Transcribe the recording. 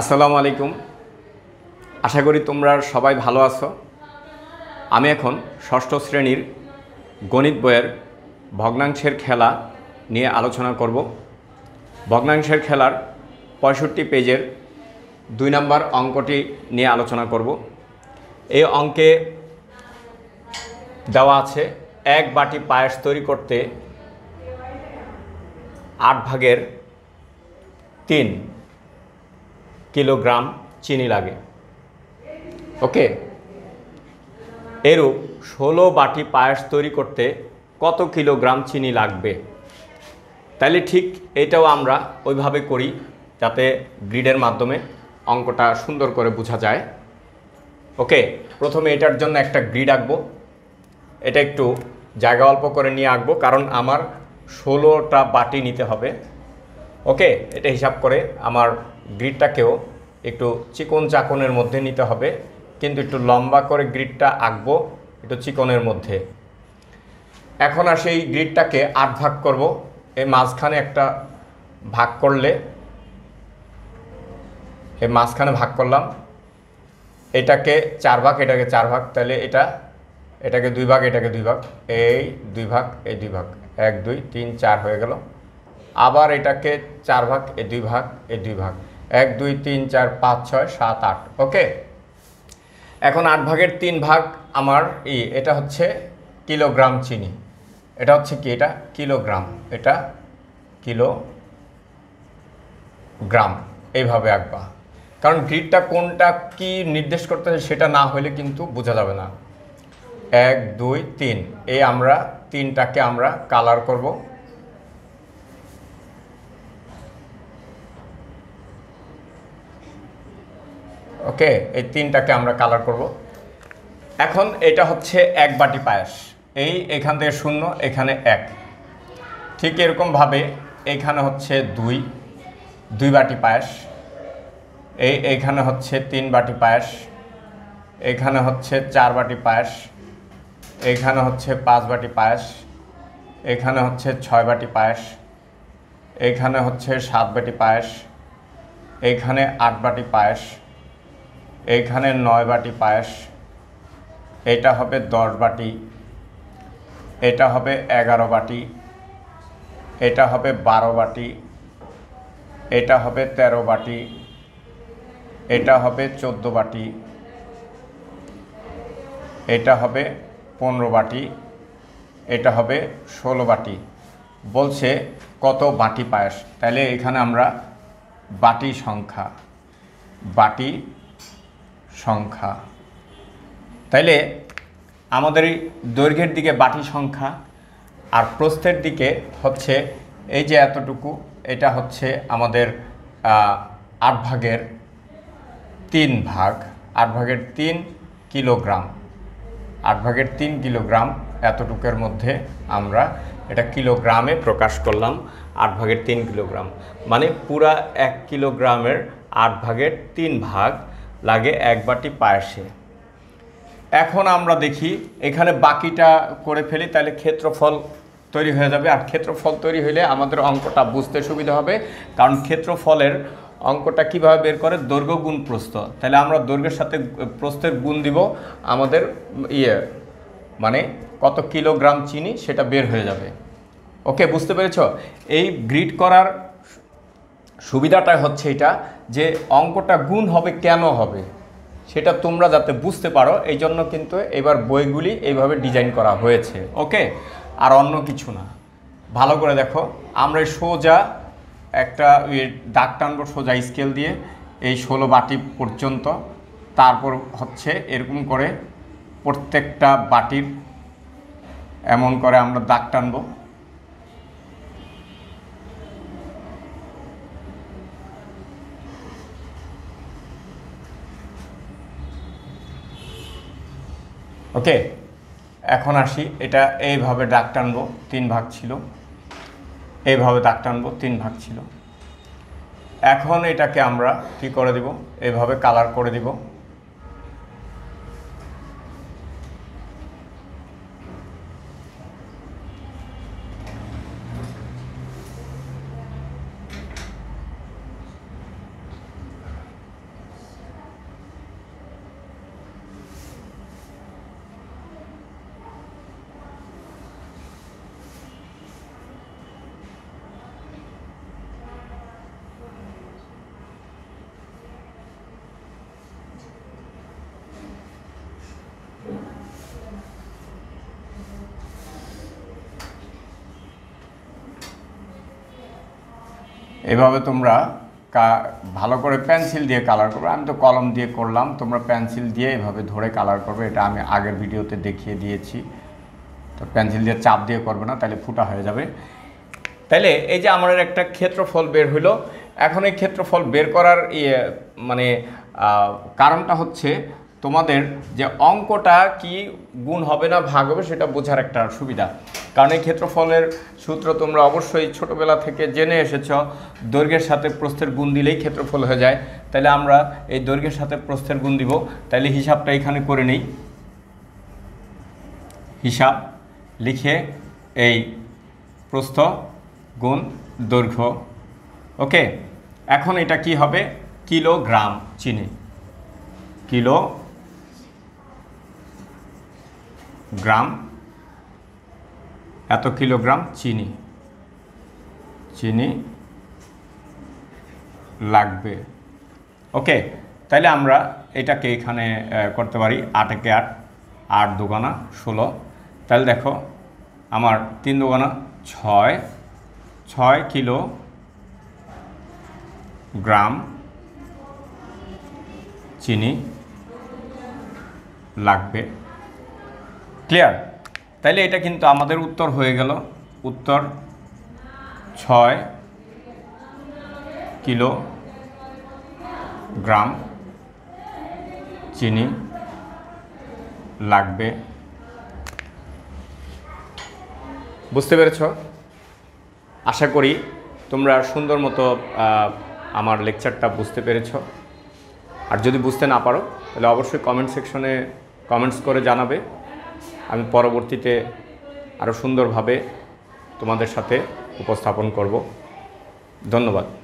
আসসালামু আলাইকুম আশা করি তোমরা সবাই ভালো আছো আমি এখন ষষ্ঠ শ্রেণীর গণিত বইয়ের ভগ্নাংশের খেলা নিয়ে আলোচনা করব ভগ্নাংশের খেলার পঁয়ষট্টি পেজের দুই নম্বর অঙ্কটি নিয়ে আলোচনা করব এই অঙ্কে দেওয়া আছে এক বাটি পায়েস তৈরি করতে আট ভাগের তিন কিলোগ্রাম চিনি লাগে ওকে এরূপ ষোলো বাটি পায়েস তৈরি করতে কত কিলোগ্রাম চিনি লাগবে তাহলে ঠিক এটাও আমরা ওইভাবে করি যাতে গ্রিডের মাধ্যমে অঙ্কটা সুন্দর করে বোঝা যায় ওকে প্রথমে এটার জন্য একটা গ্রিড আঁকবো এটা একটু জায়গা অল্প করে নিয়ে আঁকবো কারণ আমার ষোলোটা বাটি নিতে হবে ওকে এটা হিসাব করে আমার গ্রিডটাকেও একটু চিকন চাকনের মধ্যে নিতে হবে কিন্তু একটু লম্বা করে গ্রিডটা আঁকবো একটু চিকনের মধ্যে এখন আর সেই গ্রিডটাকে আট ভাগ করব এই মাঝখানে একটা ভাগ করলে এই মাঝখানে ভাগ করলাম এটাকে চার ভাগ এটাকে চার ভাগ তাহলে এটা এটাকে দুই ভাগ এটাকে দুই ভাগ এই দুই ভাগ এই দুই ভাগ এক দুই তিন চার হয়ে গেল আবার এটাকে চার ভাগ এ দুই ভাগ এ দুই ভাগ এক দুই তিন চার পাঁচ ছয় সাত আট ওকে এখন আট ভাগের তিন ভাগ আমার ই এটা হচ্ছে কিলোগ্রাম চিনি এটা হচ্ছে কি এটা কিলোগ্রাম এটা কিলো গ্রাম এইভাবে আঁকবা কারণ গ্রিডটা কোনটা কি নির্দেশ করতে সেটা না হলে কিন্তু বোঝা যাবে না এক দুই তিন এই আমরা তিনটাকে আমরা কালার করব ওকে এই তিনটাকে আমরা কালার করব এখন এটা হচ্ছে এক বাটি পায়েস এই এখান থেকে শূন্য এখানে এক ঠিক এরকমভাবে এখানে হচ্ছে দুই দুই বাটি পায়েস এই এখানে হচ্ছে তিন বাটি পায়েস এখানে হচ্ছে চার বাটি পায়েস এখানে হচ্ছে পাঁচ বাটি পায়েস এখানে হচ্ছে ছয় বাটি পায়েস এখানে হচ্ছে সাত বাটি পায়েস এখানে আট বাটি পায়েস এখানে নয় বাটি পায়েস এটা হবে দশ বাটি এটা হবে এগারো বাটি এটা হবে বারো বাটি এটা হবে ১৩ বাটি এটা হবে ১৪ বাটি এটা হবে পনেরো বাটি এটা হবে ষোলো বাটি বলছে কত বাটি পায়েস তাহলে এখানে আমরা বাটি সংখ্যা বাটি সংখ্যা তাইলে আমাদের দৈর্ঘ্যের দিকে বাটি সংখ্যা আর প্রস্থের দিকে হচ্ছে এই যে এতটুকু এটা হচ্ছে আমাদের আট ভাগের তিন ভাগ আট ভাগের তিন কিলোগ্রাম আট ভাগের তিন কিলোগ্রাম এতটুকের মধ্যে আমরা এটা কিলোগ্রামে প্রকাশ করলাম আট ভাগের তিন কিলোগ্রাম মানে পুরা এক কিলোগ্রামের আট ভাগের তিন ভাগ লাগে এক বাটি পায়েসে এখন আমরা দেখি এখানে বাকিটা করে ফেলি তাহলে ক্ষেত্রফল তৈরি হয়ে যাবে আর ক্ষেত্রফল তৈরি হলে আমাদের অঙ্কটা বুঝতে সুবিধা হবে কারণ ক্ষেত্রফলের অঙ্কটা কিভাবে বের করে দৈর্ঘ্য গুণ প্রস্থ তাহলে আমরা দৈর্ঘ্যের সাথে প্রস্থের গুণ দিব আমাদের ইয়ে মানে কত কিলোগ্রাম চিনি সেটা বের হয়ে যাবে ওকে বুঝতে পেরেছ এই গ্রিড করার সুবিধাটা হচ্ছে এটা যে অঙ্কটা গুণ হবে কেন হবে সেটা তোমরা যাতে বুঝতে পারো এই জন্য কিন্তু এবার বইগুলি এইভাবে ডিজাইন করা হয়েছে ওকে আর অন্য কিছু না ভালো করে দেখো আমরা সোজা একটা দাগ টানবো সোজা স্কেল দিয়ে এই ষোলো বাটি পর্যন্ত তারপর হচ্ছে এরকম করে প্রত্যেকটা বাটির এমন করে আমরা দাগ টানবো ওকে এখন আসি এটা এইভাবে ডাক টানবো তিন ভাগ ছিল এইভাবে দাগ টানবো তিন ভাগ ছিল এখন এটাকে আমরা কি করে দিব এইভাবে কালার করে দিব এভাবে তোমরা ভালো করে পেন্সিল দিয়ে কালার করবে আমি তো কলম দিয়ে করলাম তোমরা পেন্সিল দিয়ে এভাবে ধরে কালার করবে এটা আমি আগের ভিডিওতে দেখিয়ে দিয়েছি তো পেন্সিল দিয়ে চাপ দিয়ে করবে না তাহলে ফুটা হয়ে যাবে তাহলে এই যে আমাদের একটা ক্ষেত্রফল বের হইল এখন এই ক্ষেত্রফল বের করার ইয়ে মানে কারণটা হচ্ছে তোমাদের যে অঙ্কটা কি গুণ হবে না ভাগ হবে সেটা বোঝার একটা সুবিধা কারণ এই ক্ষেত্রফলের সূত্র তোমরা অবশ্যই ছোটোবেলা থেকে জেনে এসেছ দৈর্ঘ্যের সাথে প্রস্থের গুণ দিলেই ক্ষেত্রফল হয়ে যায় তাহলে আমরা এই দৈর্ঘ্যের সাথে প্রস্থের গুণ দিব তাহলে হিসাবটা এখানে করে নিই হিসাব লিখে এই প্রস্থ গুণ দৈর্ঘ্য ওকে এখন এটা কি হবে কিলোগ্রাম চিনি কিলো গ্রাম এত কিলোগ্রাম চিনি চিনি লাগবে ওকে তাহলে আমরা এটাকে এখানে করতে পারি আটকে আট আট দোকানা ষোলো তাহলে দেখো আমার তিন দোকানা ছয় ছয় কিলো গ্রাম চিনি লাগবে ক্লিয়ার তাইলে এটা কিন্তু আমাদের উত্তর হয়ে গেল উত্তর ছয় কিলো গ্রাম চিনি লাগবে বুঝতে পেরেছ আশা করি তোমরা সুন্দর মতো আমার লেকচারটা বুঝতে পেরেছ আর যদি বুঝতে না পারো তাহলে অবশ্যই কমেন্ট সেকশনে কমেন্টস করে জানাবে আমি পরবর্তীতে আরও সুন্দরভাবে তোমাদের সাথে উপস্থাপন করব ধন্যবাদ